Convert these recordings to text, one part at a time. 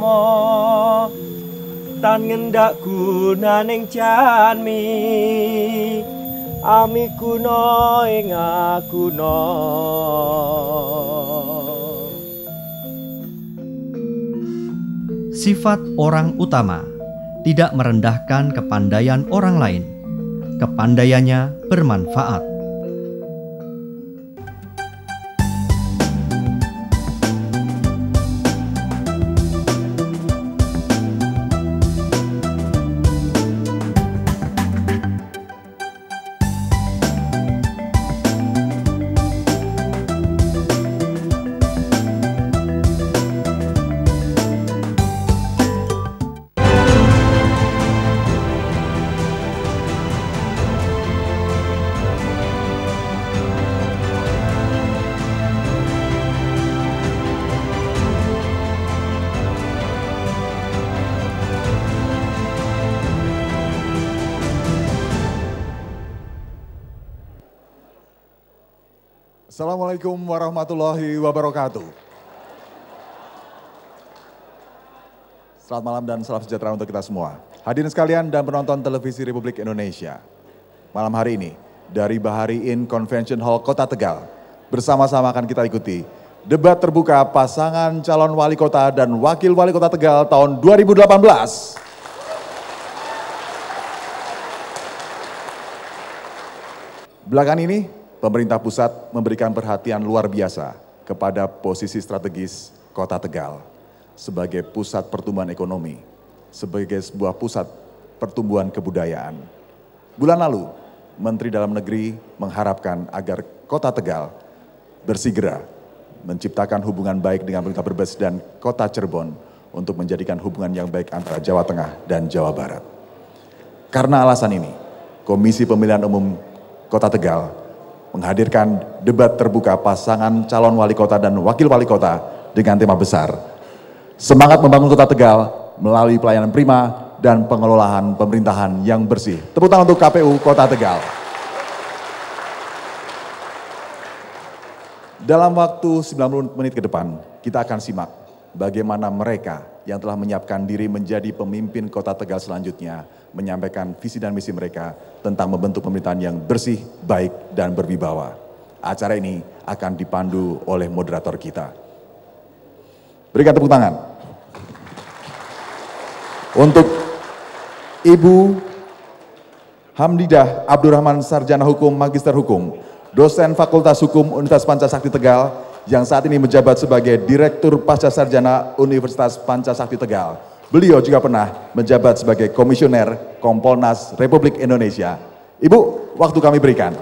Rama tan ngendak gunaning janmi ami kuno ing no. Sifat orang utama tidak merendahkan kepandaian orang lain. Kepandaiannya bermanfaat. Assalamualaikum warahmatullahi wabarakatuh. Selamat malam dan salam sejahtera untuk kita semua. Hadirin sekalian dan penonton televisi Republik Indonesia. Malam hari ini dari Bahari In Convention Hall Kota Tegal. Bersama-sama akan kita ikuti debat terbuka pasangan calon wali kota dan wakil wali kota Tegal tahun 2018. Belakang ini pemerintah pusat memberikan perhatian luar biasa kepada posisi strategis Kota Tegal sebagai pusat pertumbuhan ekonomi, sebagai sebuah pusat pertumbuhan kebudayaan. Bulan lalu, Menteri Dalam Negeri mengharapkan agar Kota Tegal bersegera menciptakan hubungan baik dengan pemerintah Brebes dan Kota Cirebon untuk menjadikan hubungan yang baik antara Jawa Tengah dan Jawa Barat. Karena alasan ini, Komisi Pemilihan Umum Kota Tegal menghadirkan debat terbuka pasangan calon wali kota dan wakil wali kota dengan tema besar. Semangat membangun kota Tegal melalui pelayanan prima dan pengelolaan pemerintahan yang bersih. Tepuk tangan untuk KPU Kota Tegal. Dalam waktu 90 menit ke depan, kita akan simak bagaimana mereka yang telah menyiapkan diri menjadi pemimpin kota Tegal selanjutnya menyampaikan visi dan misi mereka tentang membentuk pemerintahan yang bersih, baik, dan berwibawa. Acara ini akan dipandu oleh moderator kita. Berikan tepuk tangan. Untuk Ibu Hamdidah Abdurrahman Sarjana Hukum, Magister Hukum, dosen Fakultas Hukum Universitas Pancasakti Tegal, yang saat ini menjabat sebagai Direktur Pasca Sarjana Universitas Pancasakti Tegal. Beliau juga pernah menjabat sebagai komisioner Kompolnas Republik Indonesia. Ibu, waktu kami berikan.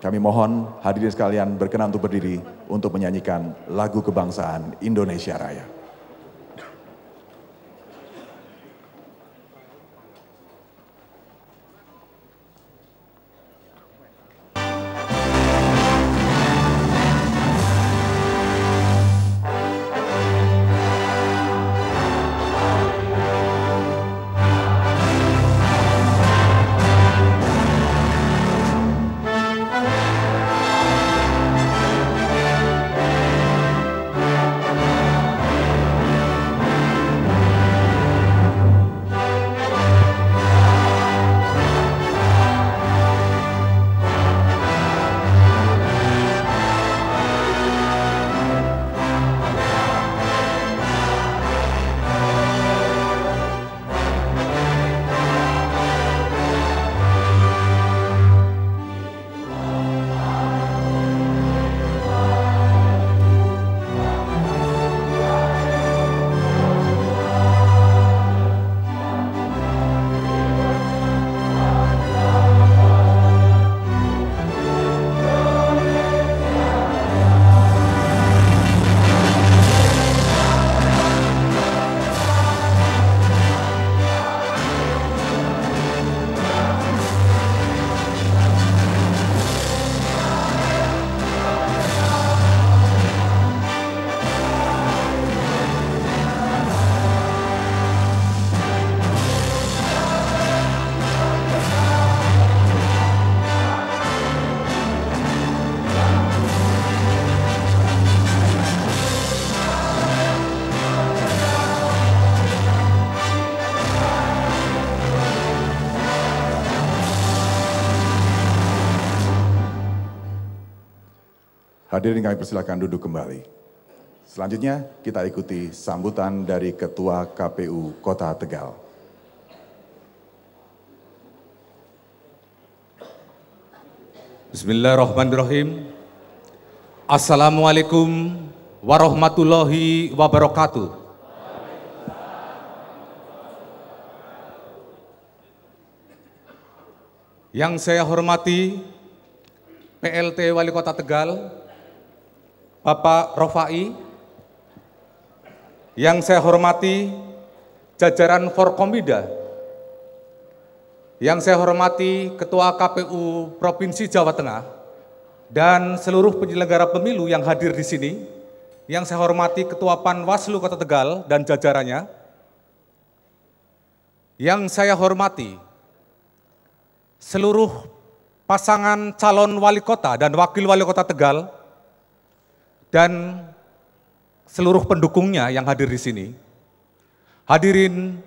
Kami mohon hadirin sekalian berkenan untuk berdiri untuk menyanyikan lagu kebangsaan Indonesia Raya. Hadirin kami persilakan duduk kembali. Selanjutnya kita ikuti sambutan dari Ketua KPU Kota Tegal. Bismillahirrahmanirrahim. Assalamualaikum warahmatullahi wabarakatuh. Yang saya hormati PLT Wali Kota Tegal, Bapak Rofai, yang saya hormati jajaran Forkombida, yang saya hormati Ketua KPU Provinsi Jawa Tengah, dan seluruh penyelenggara pemilu yang hadir di sini, yang saya hormati Ketua Panwaslu Kota Tegal dan jajarannya, yang saya hormati seluruh pasangan calon wali kota dan wakil wali kota Tegal, dan seluruh pendukungnya yang hadir di sini, hadirin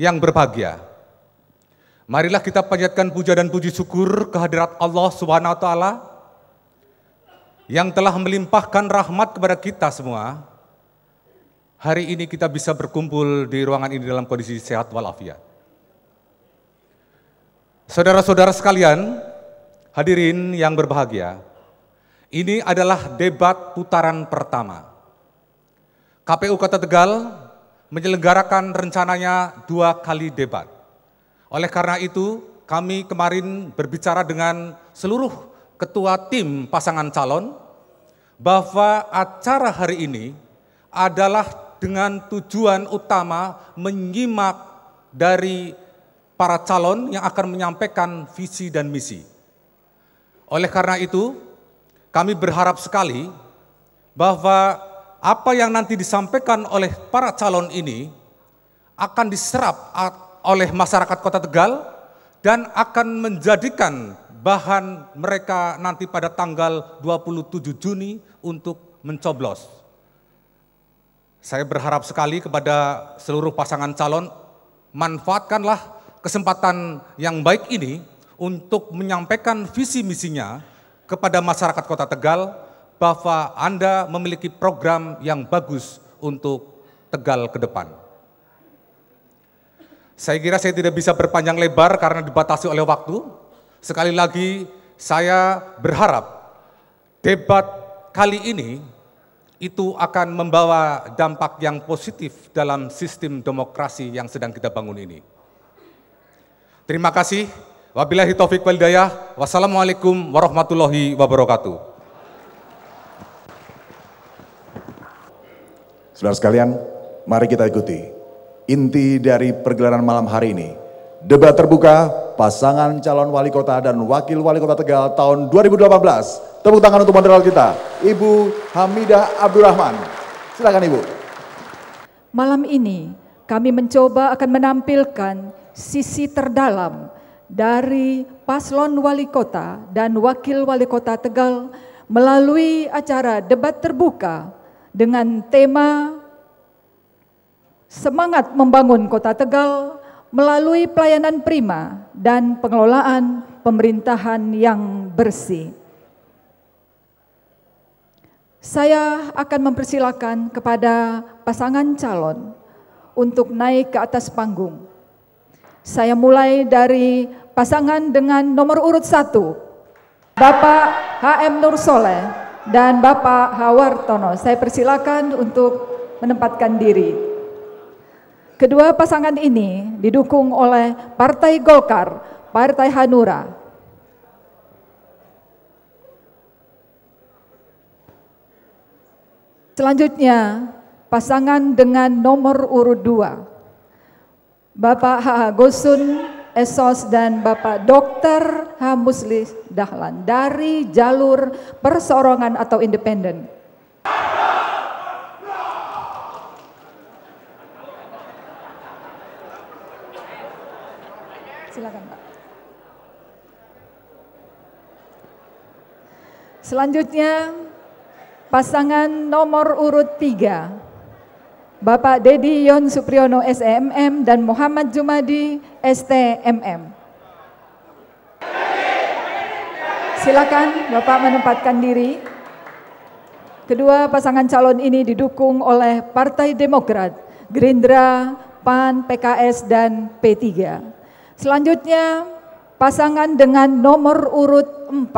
yang berbahagia. Marilah kita panjatkan puja dan puji syukur kehadirat Allah Subhanahu wa taala yang telah melimpahkan rahmat kepada kita semua. Hari ini kita bisa berkumpul di ruangan ini dalam kondisi sehat walafiat. Saudara-saudara sekalian, hadirin yang berbahagia, ini adalah debat putaran pertama. KPU Kota Tegal menyelenggarakan rencananya dua kali debat. Oleh karena itu, kami kemarin berbicara dengan seluruh ketua tim pasangan calon bahwa acara hari ini adalah dengan tujuan utama menyimak dari para calon yang akan menyampaikan visi dan misi. Oleh karena itu, kami berharap sekali bahwa apa yang nanti disampaikan oleh para calon ini akan diserap oleh masyarakat Kota Tegal dan akan menjadikan bahan mereka nanti pada tanggal 27 Juni untuk mencoblos. Saya berharap sekali kepada seluruh pasangan calon, manfaatkanlah kesempatan yang baik ini untuk menyampaikan visi misinya kepada masyarakat Kota Tegal bahwa Anda memiliki program yang bagus untuk Tegal ke depan. Saya kira saya tidak bisa berpanjang lebar karena dibatasi oleh waktu. Sekali lagi, saya berharap debat kali ini itu akan membawa dampak yang positif dalam sistem demokrasi yang sedang kita bangun ini. Terima kasih. Wabillahi taufik wal hidayah. Wassalamualaikum warahmatullahi wabarakatuh. Saudara sekalian, mari kita ikuti inti dari pergelaran malam hari ini. Debat terbuka pasangan calon wali kota dan wakil wali kota Tegal tahun 2018. Tepuk tangan untuk moderator kita, Ibu Hamidah Abdurrahman. Silakan Ibu. Malam ini kami mencoba akan menampilkan sisi terdalam dari paslon wali kota dan wakil wali kota Tegal melalui acara debat terbuka dengan tema Semangat Membangun Kota Tegal melalui pelayanan prima dan pengelolaan pemerintahan yang bersih. Saya akan mempersilahkan kepada pasangan calon untuk naik ke atas panggung. Saya mulai dari pasangan dengan nomor urut satu, Bapak HM Nur Soleh dan Bapak Hawartono. Saya persilakan untuk menempatkan diri. Kedua pasangan ini didukung oleh Partai Golkar, Partai Hanura, Selanjutnya, pasangan dengan nomor urut dua Bapak H.H. Gosun Esos dan Bapak Dr. H. Musli Dahlan dari jalur persorongan atau independen. Silakan Pak. Selanjutnya pasangan nomor urut tiga. Bapak Dedi Yon Supriyono SMM e dan Muhammad Jumadi STMM. Silakan Bapak menempatkan diri. Kedua pasangan calon ini didukung oleh Partai Demokrat, Gerindra, PAN, PKS, dan P3. Selanjutnya, pasangan dengan nomor urut 4,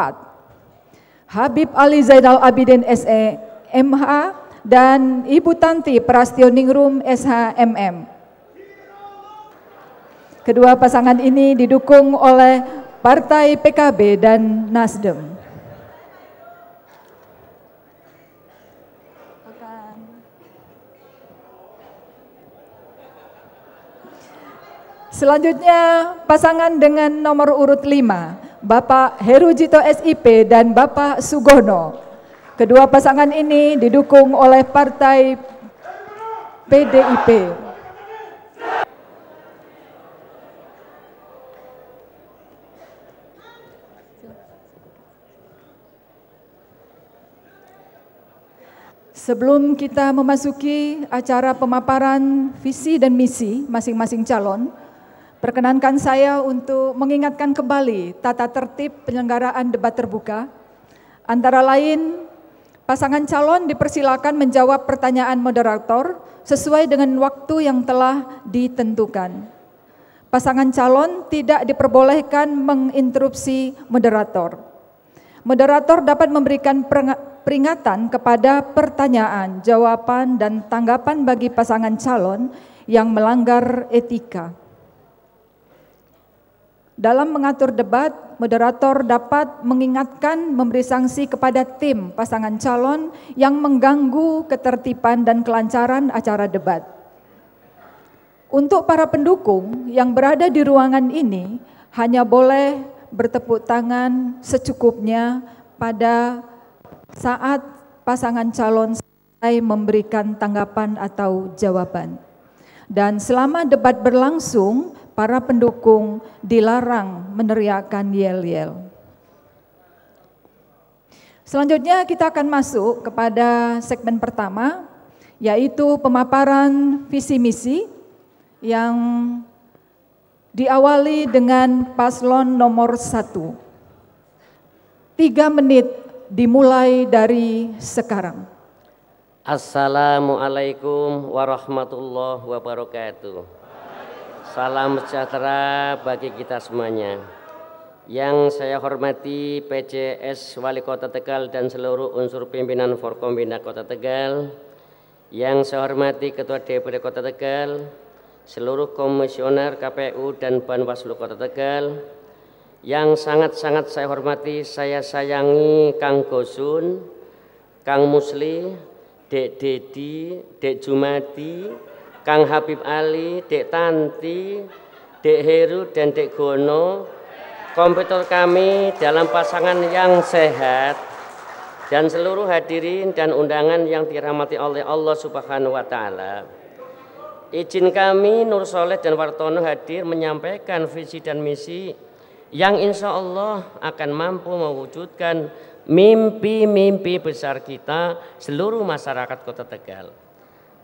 Habib Ali Zainal Abidin SE MH dan Ibu Tanti Prastioningrum SHMM. Kedua pasangan ini didukung oleh Partai PKB dan Nasdem. Selanjutnya pasangan dengan nomor urut 5, Bapak Herujito SIP dan Bapak Sugono. Kedua pasangan ini didukung oleh Partai PDIP. Sebelum kita memasuki acara pemaparan visi dan misi masing-masing calon, perkenankan saya untuk mengingatkan kembali tata tertib penyelenggaraan debat terbuka, antara lain Pasangan calon dipersilakan menjawab pertanyaan moderator sesuai dengan waktu yang telah ditentukan. Pasangan calon tidak diperbolehkan menginterupsi moderator. Moderator dapat memberikan peringatan kepada pertanyaan, jawaban, dan tanggapan bagi pasangan calon yang melanggar etika. Dalam mengatur debat, moderator dapat mengingatkan memberi sanksi kepada tim pasangan calon yang mengganggu ketertiban dan kelancaran acara debat. Untuk para pendukung yang berada di ruangan ini hanya boleh bertepuk tangan secukupnya pada saat pasangan calon selesai memberikan tanggapan atau jawaban. Dan selama debat berlangsung, para pendukung dilarang meneriakkan yel-yel. Selanjutnya kita akan masuk kepada segmen pertama, yaitu pemaparan visi misi yang diawali dengan paslon nomor satu. Tiga menit dimulai dari sekarang. Assalamualaikum warahmatullahi wabarakatuh. Salam sejahtera bagi kita semuanya. Yang saya hormati PCS Wali Kota Tegal dan seluruh unsur pimpinan Forkombina Kota Tegal. Yang saya hormati Ketua DPD Kota Tegal, seluruh komisioner KPU dan Banwaslu Kota Tegal. Yang sangat-sangat saya hormati, saya sayangi Kang Gosun, Kang Musli, Dek Dedi, Dek Jumadi, Kang Habib Ali, Dek Tanti, Dek Heru dan Dek Gono komputer kami dalam pasangan yang sehat dan seluruh hadirin dan undangan yang dirahmati oleh Allah Subhanahu wa taala. Izin kami Nur Soleh dan Wartono hadir menyampaikan visi dan misi yang insya Allah akan mampu mewujudkan mimpi-mimpi besar kita seluruh masyarakat Kota Tegal.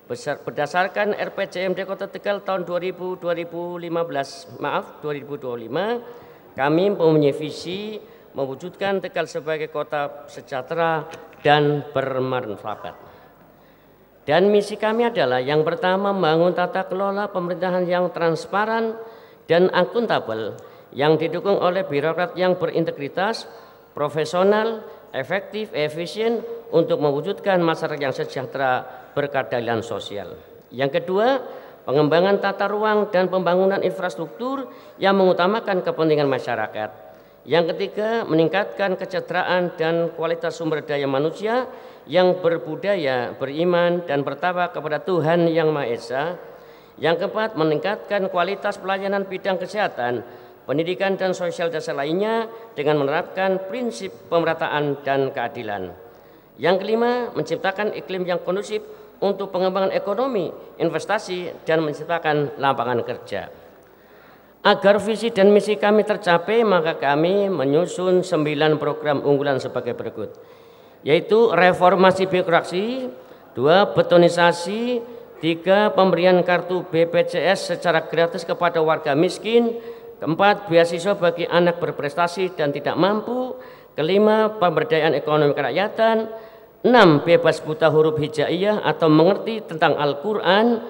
Berdasarkan RPJMD Kota Tegal tahun 2000, 2015, maaf 2025, kami mempunyai visi mewujudkan Tegal sebagai kota sejahtera dan bermanfaat. Dan misi kami adalah yang pertama membangun tata kelola pemerintahan yang transparan dan akuntabel yang didukung oleh birokrat yang berintegritas profesional, efektif, efisien untuk mewujudkan masyarakat yang sejahtera berkeadilan sosial. Yang kedua, pengembangan tata ruang dan pembangunan infrastruktur yang mengutamakan kepentingan masyarakat. Yang ketiga, meningkatkan kesejahteraan dan kualitas sumber daya manusia yang berbudaya, beriman, dan bertawa kepada Tuhan Yang Maha Esa. Yang keempat, meningkatkan kualitas pelayanan bidang kesehatan pendidikan dan sosial jasa lainnya dengan menerapkan prinsip pemerataan dan keadilan. Yang kelima, menciptakan iklim yang kondusif untuk pengembangan ekonomi, investasi, dan menciptakan lapangan kerja. Agar visi dan misi kami tercapai, maka kami menyusun sembilan program unggulan sebagai berikut, yaitu reformasi birokrasi, dua betonisasi, tiga pemberian kartu BPJS secara gratis kepada warga miskin, Keempat, beasiswa bagi anak berprestasi dan tidak mampu. Kelima, pemberdayaan ekonomi kerakyatan. Enam, bebas buta huruf hijaiyah atau mengerti tentang Al-Quran.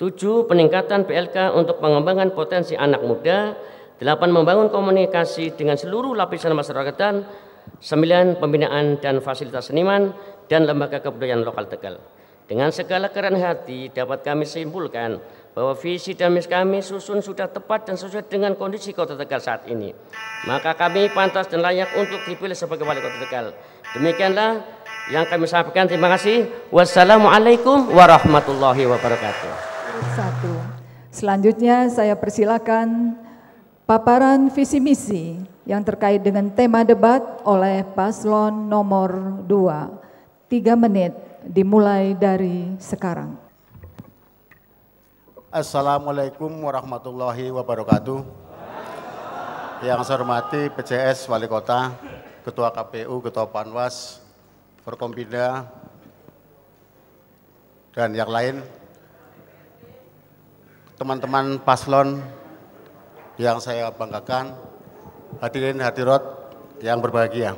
Tujuh, peningkatan PLK untuk pengembangan potensi anak muda. Delapan, membangun komunikasi dengan seluruh lapisan masyarakat dan sembilan, pembinaan dan fasilitas seniman dan lembaga kebudayaan lokal Tegal. Dengan segala keran hati dapat kami simpulkan bahwa visi dan misi kami susun sudah tepat dan sesuai dengan kondisi Kota Tegal saat ini. Maka kami pantas dan layak untuk dipilih sebagai wali Kota Tegal. Demikianlah yang kami sampaikan. Terima kasih. Wassalamualaikum warahmatullahi wabarakatuh. Satu. Selanjutnya saya persilakan paparan visi misi yang terkait dengan tema debat oleh paslon nomor 2. Tiga menit dimulai dari sekarang. Assalamualaikum warahmatullahi wabarakatuh. Yang saya hormati PCS Wali Kota, Ketua KPU, Ketua Panwas, Forkompinda, dan yang lain, teman-teman paslon yang saya banggakan, hadirin hadirat yang berbahagia.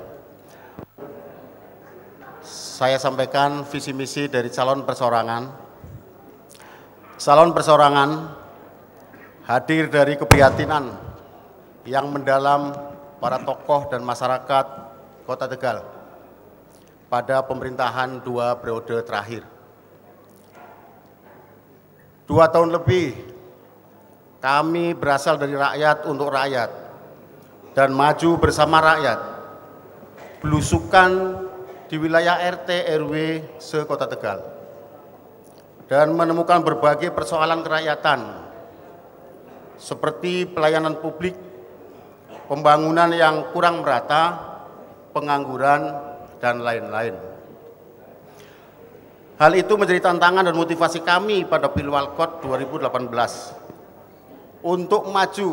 Saya sampaikan visi misi dari calon perseorangan Salon persorangan hadir dari keprihatinan yang mendalam para tokoh dan masyarakat Kota Tegal pada pemerintahan dua periode terakhir. Dua tahun lebih kami berasal dari rakyat untuk rakyat dan maju bersama rakyat. Belusukan di wilayah RT RW se Kota Tegal dan menemukan berbagai persoalan kerakyatan seperti pelayanan publik, pembangunan yang kurang merata, pengangguran, dan lain-lain. Hal itu menjadi tantangan dan motivasi kami pada Pilwalkot 2018 untuk maju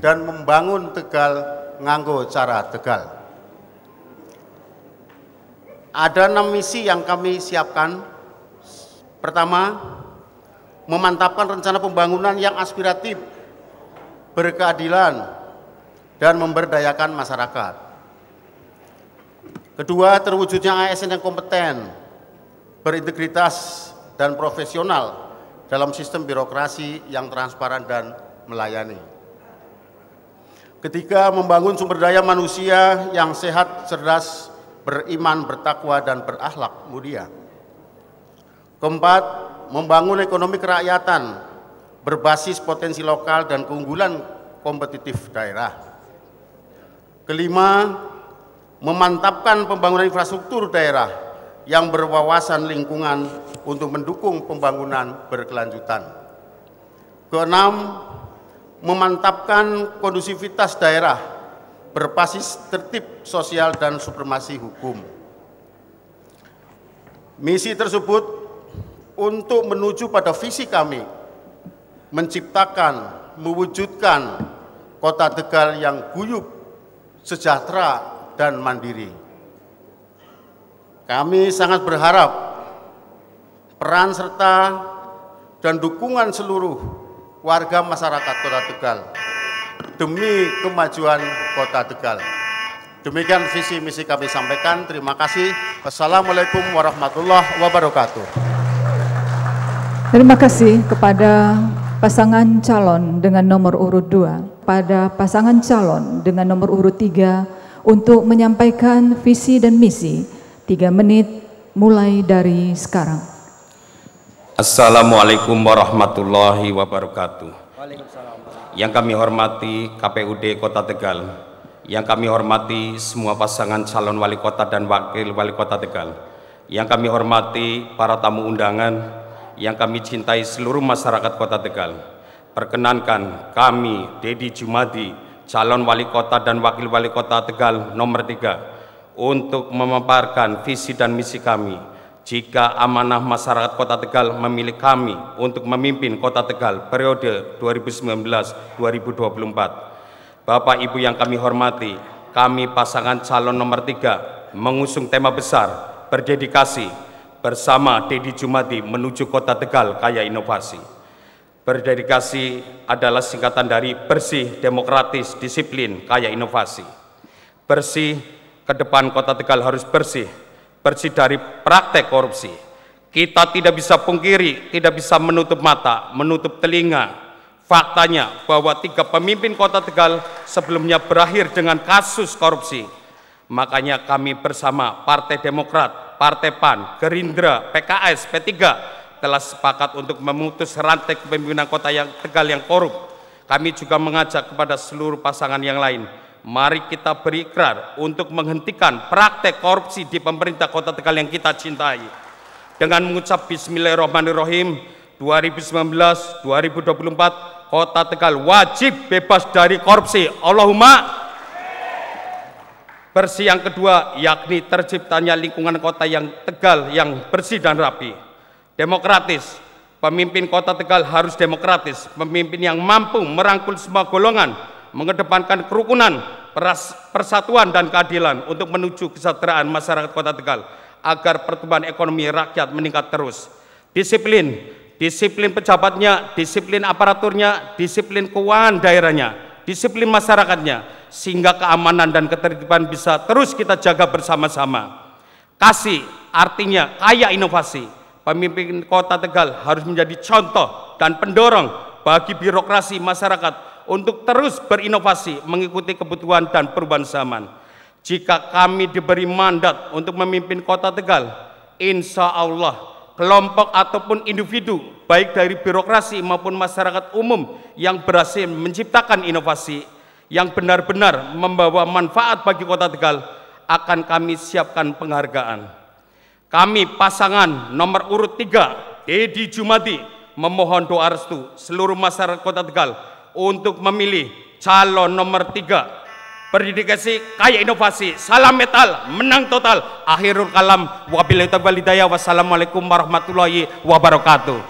dan membangun Tegal nganggo cara Tegal. Ada enam misi yang kami siapkan Pertama, memantapkan rencana pembangunan yang aspiratif, berkeadilan, dan memberdayakan masyarakat. Kedua, terwujudnya ASN yang kompeten, berintegritas, dan profesional dalam sistem birokrasi yang transparan dan melayani. Ketiga, membangun sumber daya manusia yang sehat, cerdas, beriman, bertakwa, dan berakhlak mulia. Keempat, membangun ekonomi kerakyatan berbasis potensi lokal dan keunggulan kompetitif daerah. Kelima, memantapkan pembangunan infrastruktur daerah yang berwawasan lingkungan untuk mendukung pembangunan berkelanjutan. Keenam, memantapkan kondusivitas daerah berbasis tertib sosial dan supremasi hukum. Misi tersebut untuk menuju pada visi kami menciptakan, mewujudkan kota Tegal yang guyup, sejahtera, dan mandiri. Kami sangat berharap peran serta dan dukungan seluruh warga masyarakat Kota Tegal demi kemajuan Kota Tegal. Demikian visi misi kami sampaikan. Terima kasih. Wassalamualaikum warahmatullahi wabarakatuh. Terima kasih kepada pasangan calon dengan nomor urut 2, pada pasangan calon dengan nomor urut 3 untuk menyampaikan visi dan misi 3 menit mulai dari sekarang. Assalamualaikum warahmatullahi wabarakatuh. Yang kami hormati KPUD Kota Tegal, yang kami hormati semua pasangan calon wali kota dan wakil wali kota Tegal, yang kami hormati para tamu undangan, yang kami cintai seluruh masyarakat Kota Tegal. Perkenankan kami, Dedi Jumadi, calon wali kota dan wakil wali kota Tegal nomor 3, untuk memaparkan visi dan misi kami. Jika amanah masyarakat Kota Tegal memilih kami untuk memimpin Kota Tegal periode 2019-2024. Bapak Ibu yang kami hormati, kami pasangan calon nomor 3 mengusung tema besar berdedikasi bersama Dedi Jumadi menuju kota Tegal kaya inovasi. Berdedikasi adalah singkatan dari bersih, demokratis, disiplin, kaya inovasi. Bersih, ke depan kota Tegal harus bersih, bersih dari praktek korupsi. Kita tidak bisa pungkiri, tidak bisa menutup mata, menutup telinga. Faktanya bahwa tiga pemimpin kota Tegal sebelumnya berakhir dengan kasus korupsi. Makanya kami bersama Partai Demokrat Partai PAN, Gerindra, PKS, P3 telah sepakat untuk memutus rantai kepemimpinan kota yang Tegal yang korup. Kami juga mengajak kepada seluruh pasangan yang lain, mari kita berikrar untuk menghentikan praktek korupsi di pemerintah kota Tegal yang kita cintai. Dengan mengucap Bismillahirrahmanirrahim, 2019-2024, kota Tegal wajib bebas dari korupsi. Allahumma Bersih yang kedua yakni terciptanya lingkungan kota yang tegal, yang bersih dan rapi. Demokratis, pemimpin kota Tegal harus demokratis, pemimpin yang mampu merangkul semua golongan, mengedepankan kerukunan, persatuan dan keadilan untuk menuju kesejahteraan masyarakat kota Tegal agar pertumbuhan ekonomi rakyat meningkat terus. Disiplin, disiplin pejabatnya, disiplin aparaturnya, disiplin keuangan daerahnya, disiplin masyarakatnya, sehingga keamanan dan ketertiban bisa terus kita jaga bersama-sama. Kasih artinya kaya inovasi. Pemimpin kota Tegal harus menjadi contoh dan pendorong bagi birokrasi masyarakat untuk terus berinovasi mengikuti kebutuhan dan perubahan zaman. Jika kami diberi mandat untuk memimpin kota Tegal, insya Allah kelompok ataupun individu, baik dari birokrasi maupun masyarakat umum yang berhasil menciptakan inovasi yang benar-benar membawa manfaat bagi Kota Tegal, akan kami siapkan penghargaan. Kami pasangan nomor urut tiga, Edi Jumadi, memohon doa restu seluruh masyarakat Kota Tegal untuk memilih calon nomor tiga berdedikasi kaya inovasi salam metal menang total akhirul kalam wabillahi taufiq hidayah wassalamualaikum warahmatullahi wabarakatuh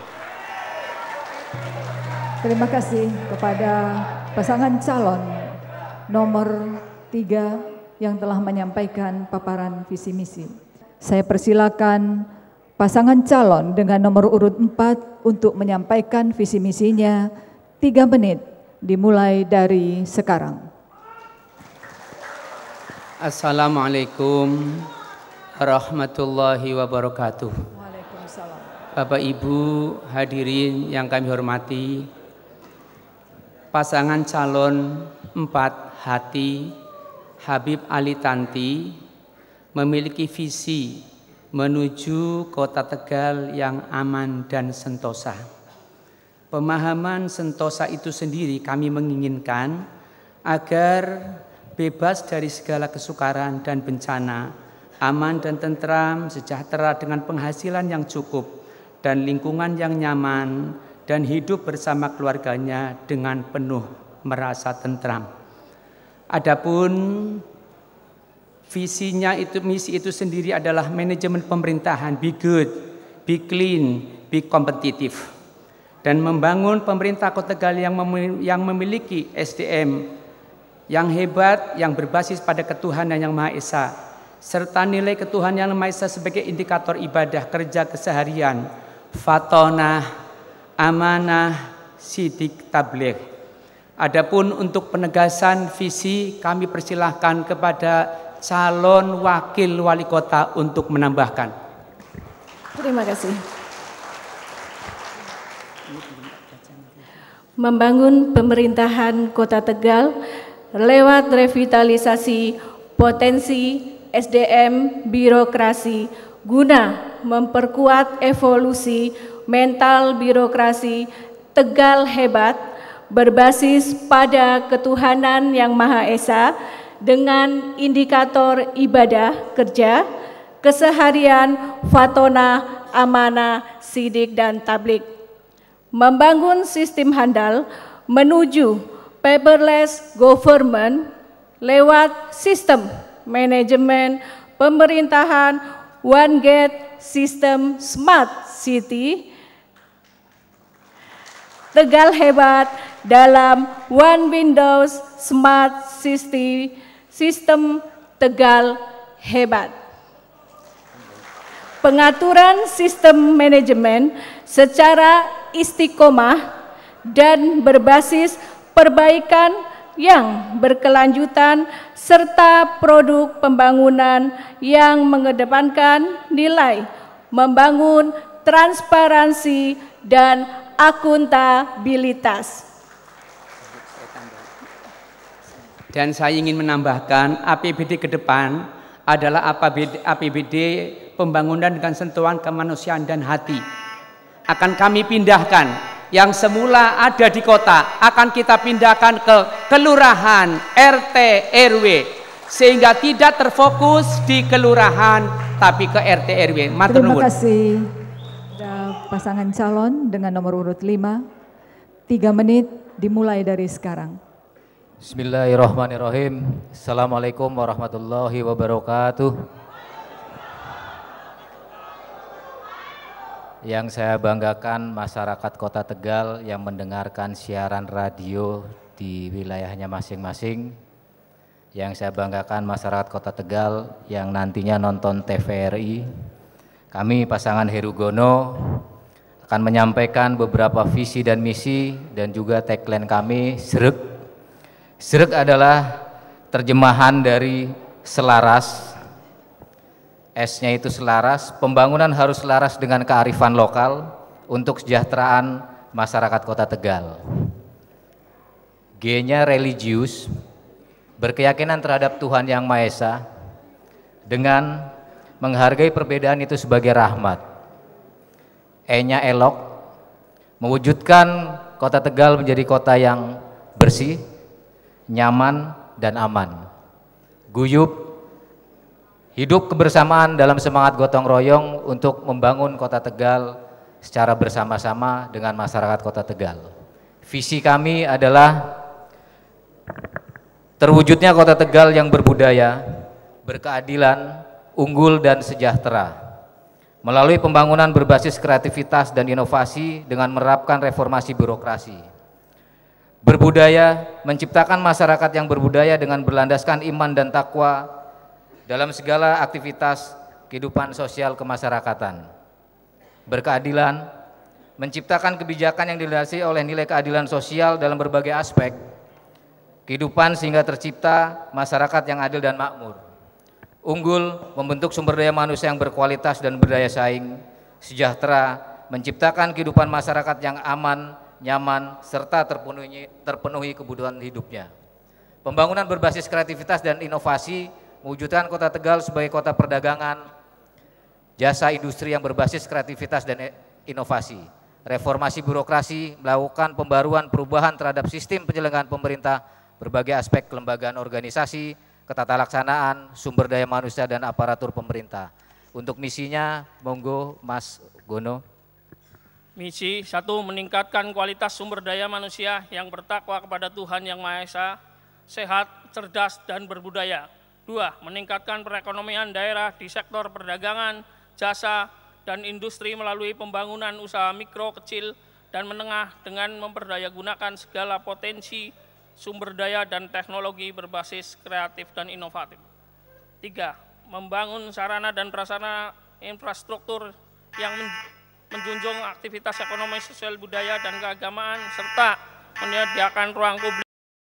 terima kasih kepada pasangan calon nomor tiga yang telah menyampaikan paparan visi misi saya persilakan pasangan calon dengan nomor urut 4 untuk menyampaikan visi misinya 3 menit dimulai dari sekarang. Assalamualaikum warahmatullahi wabarakatuh. Bapak Ibu hadirin yang kami hormati, pasangan calon empat Hati Habib Ali Tanti memiliki visi menuju kota Tegal yang aman dan sentosa. Pemahaman sentosa itu sendiri kami menginginkan agar bebas dari segala kesukaran dan bencana, aman dan tentram, sejahtera dengan penghasilan yang cukup dan lingkungan yang nyaman, dan hidup bersama keluarganya dengan penuh merasa tentram. Adapun visinya itu misi itu sendiri adalah manajemen pemerintahan be good, be clean, be competitive dan membangun pemerintah Kota Tegal yang memiliki SDM yang hebat yang berbasis pada ketuhanan yang Maha Esa serta nilai ketuhanan yang Maha Esa sebagai indikator ibadah kerja keseharian fatonah amanah sidik tabligh Adapun untuk penegasan visi kami persilahkan kepada calon wakil wali kota untuk menambahkan. Terima kasih. Membangun pemerintahan Kota Tegal lewat revitalisasi potensi SDM birokrasi guna memperkuat evolusi mental birokrasi Tegal hebat berbasis pada ketuhanan yang Maha Esa dengan indikator ibadah kerja, keseharian, fatona, amanah, sidik, dan tablik. Membangun sistem handal menuju paperless government lewat sistem manajemen pemerintahan One Gate System Smart City Tegal hebat dalam One Windows Smart City Sistem Tegal hebat pengaturan sistem manajemen secara istiqomah dan berbasis perbaikan yang berkelanjutan, serta produk pembangunan yang mengedepankan nilai, membangun transparansi, dan akuntabilitas. Dan saya ingin menambahkan APBD ke depan adalah APBD, pembangunan dengan sentuhan kemanusiaan dan hati. Akan kami pindahkan yang semula ada di kota akan kita pindahkan ke kelurahan RT RW sehingga tidak terfokus di kelurahan tapi ke RT RW. Matur Terima kasih. Ada pasangan calon dengan nomor urut 5. Tiga menit dimulai dari sekarang. Bismillahirrahmanirrahim. Assalamualaikum warahmatullahi wabarakatuh. Yang saya banggakan masyarakat Kota Tegal yang mendengarkan siaran radio di wilayahnya masing-masing. Yang saya banggakan masyarakat Kota Tegal yang nantinya nonton TVRI. Kami pasangan Heru Gono akan menyampaikan beberapa visi dan misi dan juga tagline kami Serek. Serek adalah terjemahan dari selaras S-nya itu selaras, pembangunan harus selaras dengan kearifan lokal untuk kesejahteraan masyarakat kota Tegal. G-nya religius, berkeyakinan terhadap Tuhan Yang Maha Esa dengan menghargai perbedaan itu sebagai rahmat. E-nya elok, mewujudkan kota Tegal menjadi kota yang bersih, nyaman, dan aman. Guyup Hidup kebersamaan dalam semangat gotong royong untuk membangun Kota Tegal secara bersama-sama dengan masyarakat Kota Tegal. Visi kami adalah terwujudnya Kota Tegal yang berbudaya, berkeadilan, unggul dan sejahtera. Melalui pembangunan berbasis kreativitas dan inovasi dengan menerapkan reformasi birokrasi. Berbudaya menciptakan masyarakat yang berbudaya dengan berlandaskan iman dan takwa dalam segala aktivitas kehidupan sosial kemasyarakatan. Berkeadilan, menciptakan kebijakan yang dilandasi oleh nilai keadilan sosial dalam berbagai aspek kehidupan sehingga tercipta masyarakat yang adil dan makmur. Unggul, membentuk sumber daya manusia yang berkualitas dan berdaya saing, sejahtera, menciptakan kehidupan masyarakat yang aman, nyaman, serta terpenuhi, terpenuhi kebutuhan hidupnya. Pembangunan berbasis kreativitas dan inovasi mewujudkan kota Tegal sebagai kota perdagangan, jasa industri yang berbasis kreativitas dan inovasi, reformasi birokrasi, melakukan pembaruan perubahan terhadap sistem penyelenggaraan pemerintah, berbagai aspek kelembagaan organisasi, ketatalaksanaan, sumber daya manusia dan aparatur pemerintah. Untuk misinya, monggo Mas Gono. Misi satu meningkatkan kualitas sumber daya manusia yang bertakwa kepada Tuhan Yang Maha Esa, sehat, cerdas, dan berbudaya Dua, meningkatkan perekonomian daerah di sektor perdagangan, jasa, dan industri melalui pembangunan usaha mikro, kecil, dan menengah dengan memperdaya gunakan segala potensi sumber daya dan teknologi berbasis kreatif dan inovatif. Tiga, membangun sarana dan prasarana infrastruktur yang menjunjung aktivitas ekonomi, sosial, budaya, dan keagamaan, serta menyediakan ruang publik